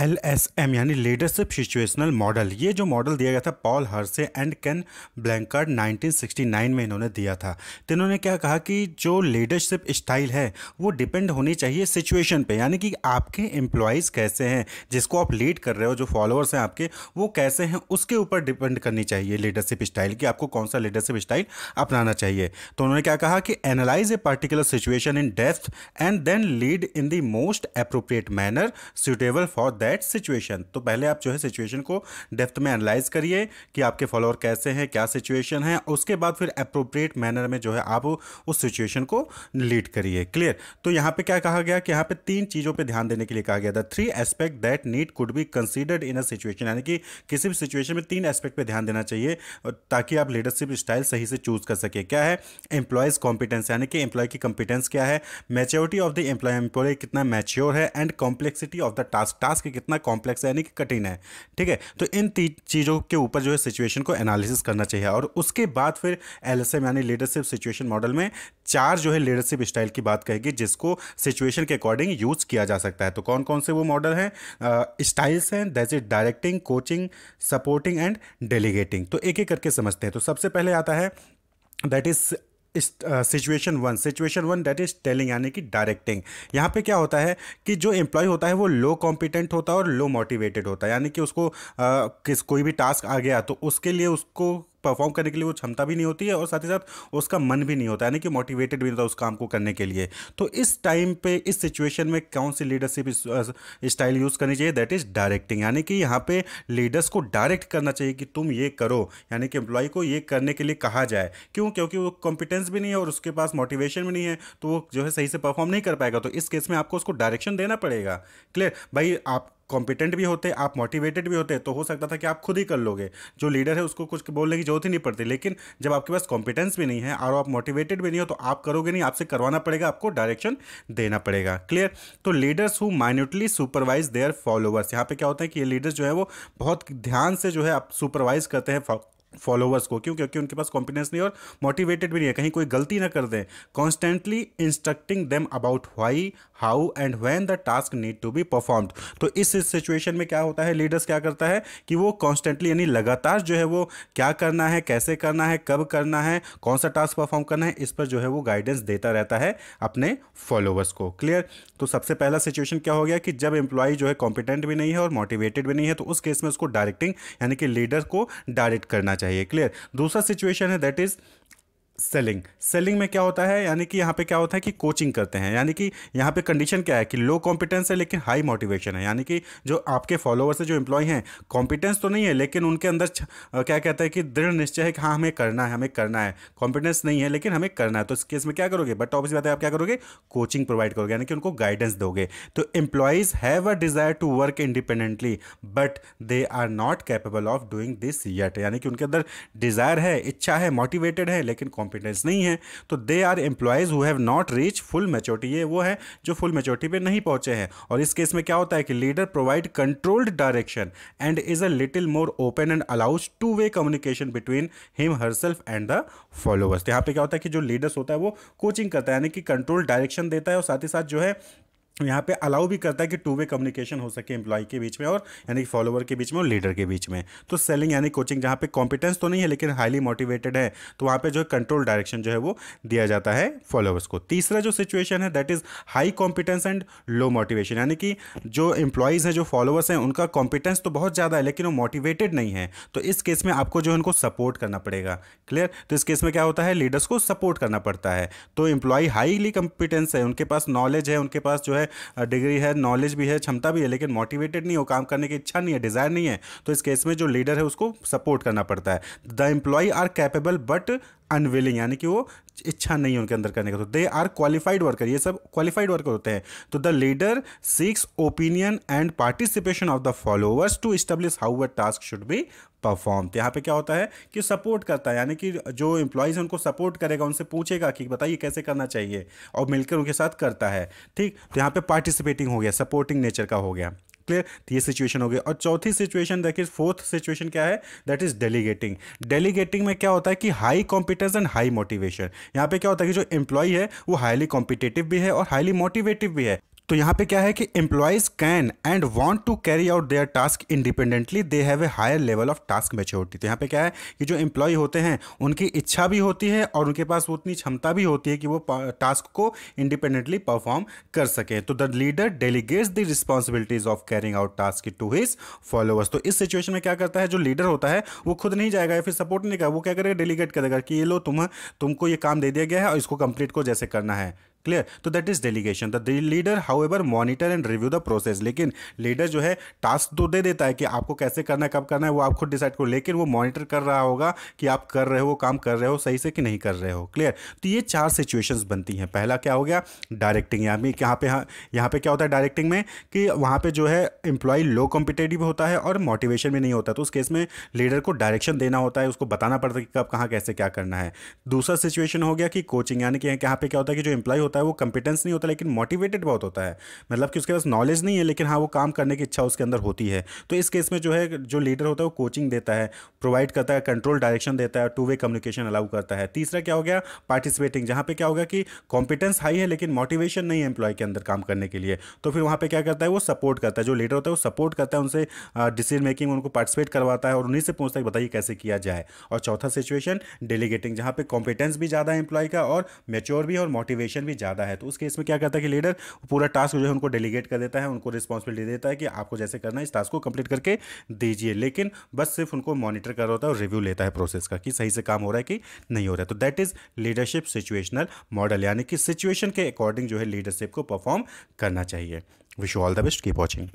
L S M यानी leadership situational model ये जो मॉडल दिया गया था Paul Hersey and Ken Blanchard 1969 में इन्होंने दिया था तो इन्होंने क्या कहा कि जो लीडरशिप स्टाइल है वो डिपेंड होनी चाहिए सिचुएशन पे यानी कि आपके एम्प्लॉयज़ कैसे हैं जिसको आप लीड कर रहे हो जो फॉलोअर्स हैं आपके वो कैसे हैं उसके ऊपर डिपेंड करनी चाहिए लीडरशिप स्टाइल की आपको कौन सा लीडरशिप स्टाइल अपनाना चाहिए तो उन्होंने क्या कहा कि analyse a particular situation in depth and then lead in the most appropriate manner suitable for that situation तो पहले आप जो है सिचुएशन को डेप्थ में एनालाइज करिए कि आपके फॉलोअर कैसे हैं क्या सिचुएशन है उसके बाद फिर अप्रोप्रिएट मैनर में जो है आप उस सिचुएशन को लीड करिए क्लियर तो यहाँ पे क्या कहा गया कि यहाँ पे तीन चीज़ों पे ध्यान देने के लिए कहा गया था three aspect that need could be considered in a situation यानी कि किसी भी सिचुएशन में तीन एस्पेक्ट पे ध्यान देना चाहिए ताकि आप लीडरशिप स्टाइल सही से चूज कर सके क्या है एम्प्लॉयज़ कॉम्पिटेंस यानी कि एम्प्लॉय की कॉम्पिटेंस क्या है maturity of the employee employee कितना मैच्योर है and complexity of the task task कितना कॉम्प्लेक्स है यानी कि कठिन है ठीक है तो इन तीन चीज़ों के ऊपर जो है सिचुएशन को एनालिसिस करना चाहिए और उसके बाद फिर एल यानी लीडरशिप सिचुएशन मॉडल में चार जो है लीडरशिप स्टाइल की बात कहेगी जिसको सिचुएशन के अकॉर्डिंग यूज़ किया जा सकता है तो कौन कौन से वो मॉडल हैं स्टाइल्स हैं that is directing coaching supporting and delegating तो एक एक करके समझते हैं तो सबसे पहले आता है दैट इज़ इस situation one situation one that is telling यानी कि डायरेक्टिंग यहाँ पे क्या होता है कि जो एम्प्लॉय होता है वो लो कॉम्पिटेंट होता है और लो मोटिवेटेड होता है यानी कि उसको uh, किस कोई भी टास्क आ गया तो उसके लिए उसको परफॉर्म करने के लिए वो क्षमता भी नहीं होती है और साथ ही साथ उसका मन भी नहीं होता यानी कि मोटिवेटेड भी नहीं होता उस काम को करने के लिए तो इस टाइम पे इस सिचुएशन में कौन सी लीडरशिप स्टाइल यूज़ करनी चाहिए दैट इज़ डायरेक्टिंग यानी कि यहाँ पे लीडर्स को डायरेक्ट करना चाहिए कि तुम ये करो यानी कि एम्प्लॉय को ये करने के लिए कहा जाए क्यों क्योंकि वो कॉम्पिटेंस भी नहीं है और उसके पास मोटिवेशन भी नहीं है तो वो जो है सही से परफॉर्म नहीं कर पाएगा तो इस केस में आपको उसको डायरेक्शन देना पड़ेगा क्लियर भाई आप कॉम्पिटेंट भी होते आप मोटिवेटेड भी होते तो हो सकता था कि आप खुद ही कर लोगे जो लीडर है उसको कुछ बोलने की जरूरत ही नहीं पड़ती लेकिन जब आपके पास कॉम्पिटेंस भी नहीं है और आप मोटिवेटेड भी नहीं हो तो आप करोगे नहीं आपसे करवाना पड़ेगा आपको डायरेक्शन देना पड़ेगा क्लियर तो leaders who minutely supervise their followers यहाँ पे क्या होता है कि ये लीडर्स जो है वो बहुत ध्यान से जो है आप सुपरवाइज करते हैं फॉलोअर्स को क्यों क्योंकि उनके पास कॉन्फिडेंस नहीं और मोटिवेटेड भी नहीं है कहीं कोई गलती ना कर दें constantly instructing them about why how and when the task need to be performed तो इस सिचुएशन में क्या होता है लीडर्स क्या करता है कि वो कॉन्स्टेंटली यानी लगातार जो है वो क्या करना है कैसे करना है कब करना है कौन सा टास्क परफॉर्म करना है इस पर जो है वो गाइडेंस देता रहता है अपने फॉलोअर्स को क्लियर तो सबसे पहला सिचुएशन क्या हो गया कि जब एम्प्लॉई जो है कॉम्पिटेंट भी नहीं है और मोटिवेटेड भी नहीं है तो उस केस में उसको डायरेक्टिंग यानी कि लीडर को डायरेक्ट करना चाहिए चाहिए क्लियर दूसरा सिचुएशन है दैट इज सेलिंग सेलिंग में क्या होता है यानी कि यहाँ पे क्या होता है कि कोचिंग करते हैं यानी कि यहाँ पे कंडीशन क्या है कि लो कॉम्पिटेंस है लेकिन हाई मोटिवेशन है यानी कि जो आपके फॉलोअर्स है जो एम्प्लॉय हैं कॉम्पिटेंस तो नहीं है लेकिन उनके अंदर क्या कहता है कि दृढ़ निश्चय है कि हाँ हमें करना है हमें करना है कॉम्पिटेंस नहीं है लेकिन हमें करना है तो इस केस में क्या करोगे बट ऑब्वियस बात है आप क्या करोगे कोचिंग प्रोवाइड करोगे यानी कि उनको गाइडेंस दोगे तो employees have a desire to work independently but they are not capable of doing this yet यानी कि उनके अंदर डिज़ायर है इच्छा है मोटिवेटेड है लेकिन कॉम्पिटेंस नहीं है तो they are employees who have not reach full maturity ये वो है जो फुल मेचोरिटी पे नहीं पहुंचे हैं और इस केस में क्या होता है कि leader provide controlled direction and is a little more open and allows two way communication between him herself and the followers यहाँ पे क्या होता है कि जो लीडर्स होता है वो कोचिंग करता है यानी कि कंट्रोल डायरेक्शन देता है और साथ ही साथ जो है यहाँ पे अलाउ भी करता है कि टू वे कम्युनिकेशन हो सके एम्प्लॉय के बीच में और यानी कि फॉलोवर के बीच में और लीडर के बीच में तो सेलिंग यानी कोचिंग जहाँ पे कॉम्पिटेंस तो नहीं है लेकिन हाईली मोटिवेटेड है तो वहाँ पे जो है कंट्रोल डायरेक्शन जो है वो दिया जाता है फॉलोअर्स को तीसरा जो सिचुएशन है that is high competence and low motivation यानी कि जो एम्प्लॉयज़ हैं जो फॉलोअर्स हैं उनका कॉम्पिटेंस तो बहुत ज़्यादा है लेकिन वो मोटिवेटेड नहीं है तो इस केस में आपको जो है उनको सपोर्ट करना पड़ेगा क्लियर तो इस केस में क्या होता है लीडर्स को सपोर्ट करना पड़ता है तो एम्प्लॉय हाईली कॉम्पिटेंस है उनके पास नॉलेज है उनके पास जो है है डिग्री है नॉलेज भी है क्षमता भी है लेकिन मोटिवेटेड नहीं हो काम करने की इच्छा नहीं है डिज़ायर नहीं है तो इस केस में जो लीडर है उसको सपोर्ट करना पड़ता है the employee are capable but unwilling यानी कि वो इच्छा नहीं है उनके अंदर करने का तो दे आर क्वालिफाइड वर्कर ये सब क्वालिफाइड वर्कर होते हैं तो the leader seeks opinion and participation of the followers to establish how a task should be perform यहाँ पे क्या होता है कि सपोर्ट करता है यानी कि जो इंप्लाइज उनको सपोर्ट करेगा उनसे पूछेगा कि बताइए कैसे करना चाहिए और मिलकर उनके साथ करता है ठीक तो यहाँ पे पार्टिसिपेटिंग हो गया सपोर्टिंग नेचर का हो गया क्लियर ये सिचुएशन हो गई और चौथी सिचुएशन देखिए इज फोर्थ सिचुएशन क्या है दैट इज डेलीगेटिंग डेलीगेटिंग में क्या होता है कि high competence and high motivation यहाँ पे क्या होता है कि जो एम्प्लॉय है वो हाईली कॉम्पिटेटिव भी है और हाईली मोटिवेटिव भी है तो यहाँ पे क्या है कि employees can and want to carry out their task independently they have a higher level of task maturity तो यहाँ पे क्या है कि जो एम्प्लॉय होते हैं उनकी इच्छा भी होती है और उनके पास उतनी क्षमता भी होती है कि वो टास्क को इंडिपेंडेंटली परफॉर्म कर सकें तो the leader delegates the responsibilities of carrying out task to his followers तो इस सिचुएशन में क्या करता है जो लीडर होता है वो खुद नहीं जाएगा या फिर सपोर्ट नहीं करेगा वो क्या करेगा डेलीगेट करेगा कि ये लो तुम तुमको ये काम दे दिया गया है और इसको कंप्लीट को जैसे करना है क्लियर तो that is delegation the leader however monitor and review the process लेकिन लीडर जो है टास्क तो दे देता है कि आपको कैसे करना है कब करना है वो आप खुद डिसाइड करो लेकिन वो मॉनिटर कर रहा होगा कि आप कर रहे हो काम कर रहे हो सही से कि नहीं कर रहे हो क्लियर तो ये चार सिचुएशंस बनती हैं पहला क्या हो गया डायरेक्टिंग यानी यहाँ पे हाँ, यहाँ पे क्या होता है डायरेक्टिंग में कि वहाँ पे जो है एम्प्लॉई लो कॉम्पिटेटिव होता है और मोटिवेशन भी नहीं होता तो उस केस में लीडर को डायरेक्शन देना होता है उसको बताना पड़ता है कि कब कहाँ कैसे क्या करना है दूसरा सिचुएशन हो गया कि कोचिंग यानी कि यहाँ पे क्या होता है कि जो एम्प्लॉय होता होता है वो कंपिटेंस नहीं होता लेकिन मोटिवेटेड बहुत होता है मतलब कि उसके पास नॉलेज नहीं है लेकिन हाँ वो काम करने की इच्छा उसके अंदर होती है तो इस केस में जो है जो लीडर होता है वो कोचिंग देता है प्रोवाइड करता है कंट्रोल डायरेक्शन देता है टू वे कम्युनिकेशन अलाउ करता है तीसरा क्या हो गया पार्टिसिपेटिंग जहाँ पे क्या होगा कि कॉम्पिटेंस हाई है लेकिन मोटिवेशन नहीं है एम्प्लॉय के अंदर काम करने के लिए तो फिर वहाँ पर क्या करता है वो सपोर्ट करता है जो लीडर होता है वो सपोर्ट करता है उनसे डिसीजन मेकिंग उनको पार्टिसिपेट करवाता है और उन्हीं से पूछता है बताइए कैसे किया जाए और चौथा सिचुएशन डेलीगेटिंग जहाँ पे कॉम्पिटेंस भी ज़्यादा है एम्प्लॉय का और मेच्योर भी और मोटिवेशन भी ज़्यादा है तो उस केस में क्या करता है कि लीडर पूरा टास्क जो है उनको डेलीगेट कर देता है उनको रिस्पॉन्सिबिलिटी देता है कि आपको जैसे करना है इस टास्क को कंप्लीट करके दीजिए लेकिन बस सिर्फ उनको मॉनिटर कर रहा होता है और रिव्यू लेता है प्रोसेस का कि सही से काम हो रहा है कि नहीं हो रहा है तो that is leadership situational model यानी कि सिचुएशन के अकॉर्डिंग जो है लीडरशिप को परफॉर्म करना चाहिए wish you all the best keep watching